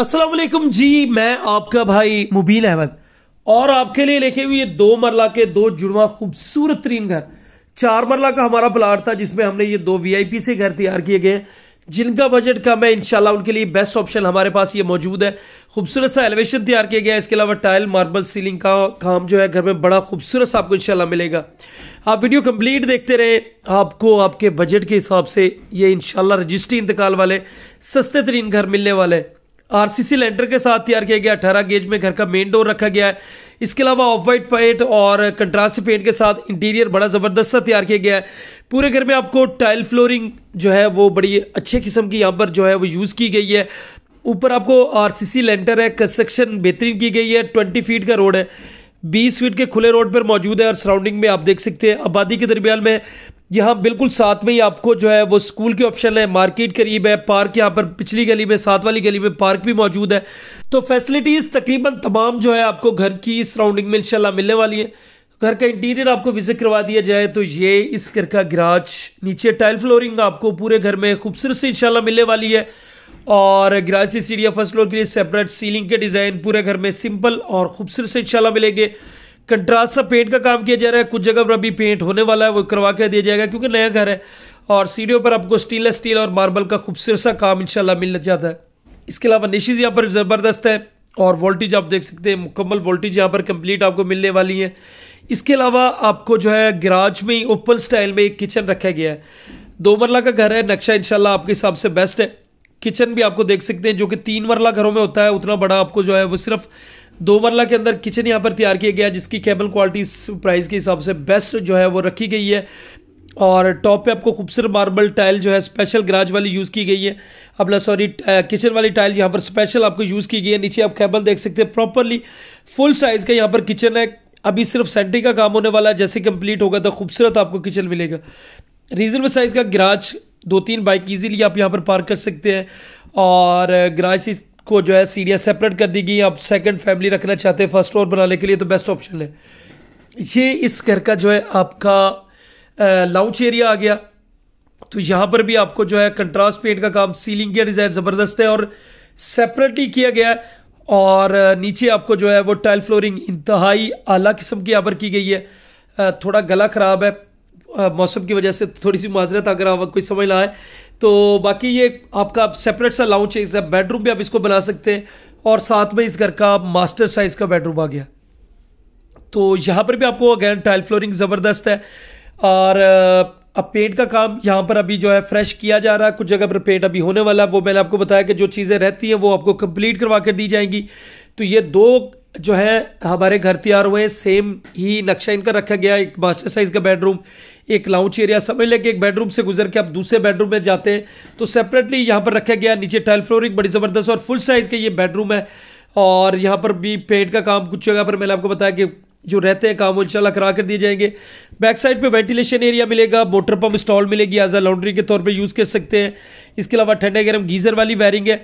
असलम जी मैं आपका भाई मुबीन अहमद और आपके लिए लेके हुए दो मरला के दो जुड़वा खूबसूरत तरीन घर चार मरला का हमारा प्लाट था जिसमें हमने ये दो वीआईपी से घर तैयार किए गए जिनका बजट कम है इनशाला उनके लिए बेस्ट ऑप्शन हमारे पास ये मौजूद है खूबसूरत सा एलिवेशन तैयार किया गया है इसके अलावा टाइल मार्बल सीलिंग का काम जो है घर में बड़ा खूबसूरत सा आपको इनशाला मिलेगा आप वीडियो कंप्लीट देखते रहे आपको आपके बजट के हिसाब से ये इनशाला रजिस्ट्री इंतकाल वाले सस्ते तरीन घर मिलने वाले हैं आरसीसी लेंटर के साथ तैयार किया गया अठारह गेज में घर का मेन डोर रखा गया है इसके अलावा ऑफ वाइट पेंट और कंट्रास्ट पेंट के साथ इंटीरियर बड़ा ज़बरदस्त सा तैयार किया गया है पूरे घर में आपको टाइल फ्लोरिंग जो है वो बड़ी अच्छे किस्म की यहाँ पर जो है वो यूज़ की गई है ऊपर आपको आरसीसी लेंटर है कंस्ट्रक्शन बेहतरीन की गई है ट्वेंटी फीट का रोड है बीस फीट के खुले रोड पर मौजूद है और सराउंडिंग में आप देख सकते हैं आबादी के दरमियान में यहाँ बिल्कुल साथ में ही आपको जो है वो स्कूल के ऑप्शन है मार्केट करीब है पार्क यहाँ पर पिछली गली में साथ वाली गली में पार्क भी मौजूद है तो फैसिलिटीज़ तकरीबन तमाम जो है आपको घर की सराउंडिंग में इनशाला मिलने वाली है घर का इंटीरियर आपको विजिट करवा दिया जाए तो ये इस घर का गिराज नीचे टाइल फ्लोरिंग आपको पूरे घर में खूबसूरत से इनशाला मिलने वाली है और ग्राज सी सीढ़ियाँ फर्स्ट फ्लोर के लिए सेपरेट सीलिंग के डिज़ाइन पूरे घर में सिंपल और खूबसूरत से इनशाला मिलेंगे कंट्रास्ट सा पेंट का काम किया जा रहा है कुछ जगह पर अभी पेंट होने वाला है वो करवा के दिया जाएगा क्योंकि नया घर है और सीढ़ियों पर आपको स्टील स्टील और मार्बल का खूबसूरत सा काम इंशाल्लाह मिल जाता है इसके अलावा निशीज यहाँ पर ज़बरदस्त है और वोल्टेज आप देख सकते हैं मुकम्मल वोल्टेज यहाँ पर कंप्लीट आपको मिलने वाली है इसके अलावा आपको जो है गिराज में ही ओपन स्टाइल में एक किचन रखा गया है दो मरला का घर है नक्शा इंशाल्लाह आपके हिसाब से बेस्ट है किचन भी आपको देख सकते हैं जो कि तीन मरला घरों में होता है उतना बड़ा आपको जो है वो सिर्फ दो मरला के अंदर किचन यहाँ पर तैयार किया गया जिसकी केबल क्वालिटी प्राइस के हिसाब से बेस्ट जो है वो रखी गई है और टॉप पे आपको खूबसूरत मार्बल टाइल जो है स्पेशल ग्राज वाली यूज़ की गई है अपना सॉरी किचन वाली टाइल यहाँ पर स्पेशल आपको यूज़ की गई है नीचे आप केबल देख सकते हैं प्रॉपरली फुल साइज़ का यहाँ पर किचन है अभी सिर्फ सेंटिंग का काम होने वाला है जैसे कंप्लीट होगा तो खूबसूरत आपको किचन मिलेगा रीजनेबल साइज़ का ग्राज दो तीन बाइक ईजिली आप यहाँ पर पार्क कर सकते हैं और ग्राज से को जो है सीढ़ियाँ सेपरेट कर दी गई आप सेकंड फैमिली रखना चाहते हैं फर्स्ट फ्लोर बनाने के लिए तो बेस्ट ऑप्शन है ये इस घर का जो है आपका लाउच एरिया आ गया तो यहाँ पर भी आपको जो है कंट्रास्ट पेंट का काम सीलिंग के डिज़ाइन ज़बरदस्त है और सेपरेटली किया गया है और नीचे आपको जो है वो टाइल फ्लोरिंग इंतहाई आला किस्म की यहाँ पर की गई है थोड़ा गला ख़राब है मौसम की वजह से थोड़ी सी माजरत अगर आप कोई समझ रहा है तो बाकी ये आपका सेपरेट सा लाउंज है इस बेडरूम भी आप इसको बना सकते हैं और साथ में इस घर का मास्टर साइज़ का बेडरूम आ गया तो यहाँ पर भी आपको अगैन टाइल फ्लोरिंग ज़बरदस्त है और अब पेंट का काम यहाँ पर अभी जो है फ्रेश किया जा रहा है कुछ जगह पर पेंट अभी होने वाला है वो मैंने आपको बताया कि जो चीज़ें रहती हैं वो आपको कंप्लीट करवा कर दी जाएंगी तो ये दो जो है हमारे घर तैयार हुए सेम ही नक्शा इनका रखा गया एक मास्टर साइज़ का बेडरूम एक लाउंज एरिया समझ लें कि एक बेडरूम से गुजर के आप दूसरे बेडरूम में जाते हैं तो सेपरेटली यहाँ पर रखा गया नीचे टाइल फ्लोरिंग बड़ी ज़बरदस्त और फुल साइज़ के ये बेडरूम है और यहाँ पर भी पेंट का काम कुछ जगह पर मैंने आपको बताया कि जो रहते हैं काम वो इंशाल्लाह करा कर दिए जाएंगे बैक साइड पे वेंटिलेशन एरिया मिलेगा मोटर पंप स्टॉल मिलेगी एज अ लॉन्ड्री के तौर पे यूज़ कर सकते हैं इसके अलावा ठंडे गर्म गीज़र वाली वायरिंग है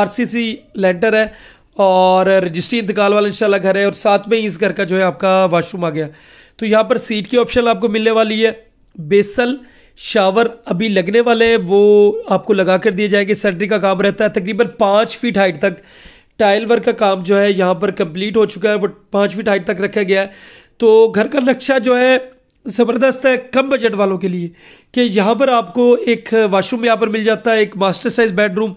आरसीसी लेंटर है और रजिस्ट्री इंतकाल वाला इंशाल्लाह घर है और साथ में ही इस घर का जो है आपका वाशरूम आ गया तो यहाँ पर सीट की ऑप्शन आपको मिलने वाली है बेसल शावर अभी लगने वाले हैं वो आपको लगा कर दिए जाएंगे सर्जरी का काम रहता है तकरीबन पाँच फीट हाइट तक टाइल वर्क का काम जो है यहाँ पर कंप्लीट हो चुका है वो पाँच फीट हाइट तक रखा गया है तो घर का नक्शा जो है ज़बरदस्त है कम बजट वालों के लिए कि यहाँ पर आपको एक वाशरूम यहाँ पर मिल जाता है एक मास्टर साइज़ बेडरूम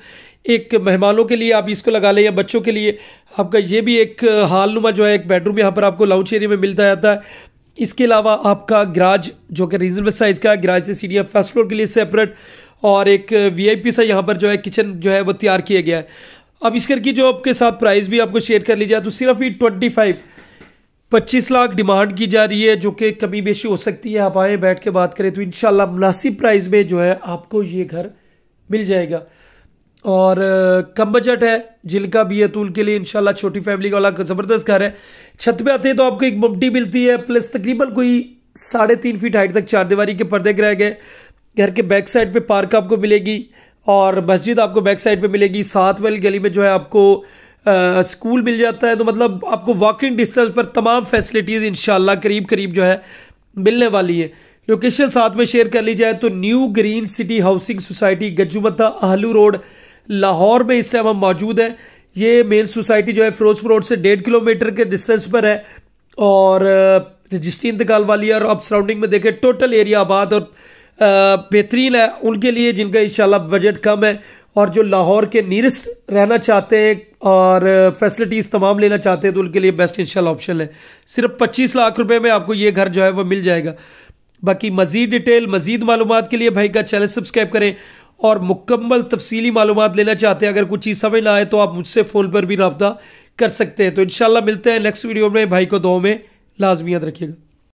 एक मेहमानों के लिए आप इसको लगा लें या बच्चों के लिए आपका ये भी एक हाल नुमा जो है एक बेडरूम यहाँ पर आपको लाउच एरिया में मिलता जाता है इसके अलावा आपका ग्राज जो कि रीजनेबल साइज़ का ग्राज से सीढ़ियाँ फर्स्ट फ्लोर के लिए सेपरेट और एक वीआईपी सा यहाँ पर जो है किचन जो है वो तैयार किया गया है अब इस करके जो आपके साथ प्राइस भी आपको शेयर कर लीजिए तो सिर्फ ही ट्वेंटी फाइव पच्चीस लाख डिमांड की जा रही है जो कि कमी बेशी हो सकती है आप आए बैठ के बात करें तो इन मुनासिब प्राइस में जो है आपको ये घर मिल जाएगा और कम बजट है जिलका भी अतुल तो के लिए इनशाला छोटी फैमिली वाला ज़बरदस्त घर है छत पे आते हैं तो आपको एक ममटी मिलती है प्लस तकरीबन कोई साढ़े तीन फीट हाइट तक चार दीवारी के पर्दे गिराए गए घर के बैक साइड पे पार्क आपको मिलेगी और मस्जिद आपको बैक साइड पे मिलेगी सात वाली गली में जो है आपको आ, स्कूल मिल जाता है तो मतलब आपको वॉकिंग डिस्टेंस पर तमाम फैसिलिटीज़ इन करीब करीब जो है मिलने वाली है लोकेशन साथ में शेयर कर ली जाए तो new green city housing society Gajjumatta Ahlu road Lahore में इस टाइम हम मौजूद हैं ये मेन सोसाइटी जो है फिरोजपुर रोड से डेढ़ किलोमीटर के डिस्टेंस पर है और रजिस्ट्री इंतकाल वाली है और आप सराउंडिंग में देखें टोटल एरिया आबाद और बेहतरीन है उनके लिए जिनका इंशाल्लाह बजट कम है और जो लाहौर के नीरेस्ट रहना चाहते हैं और फैसिलिटीज़ तमाम लेना चाहते हैं तो उनके लिए बेस्ट इंशाल्लाह ऑप्शन है सिर्फ पच्चीस लाख रुपए में आपको ये घर जो है वो मिल जाएगा बाकी मज़ीद डिटेल मज़ीद मालूम के लिए भाई का चैनल सब्सक्राइब करें और मुकम्मल तफसीली मालूम लेना चाहते हैं अगर कुछ चीज़ समझ ना आए तो आप मुझसे फ़ोन पर भी रबता कर सकते हैं तो इन मिलते हैं नेक्स्ट वीडियो में भाई को दो में लाजमियात रखिएगा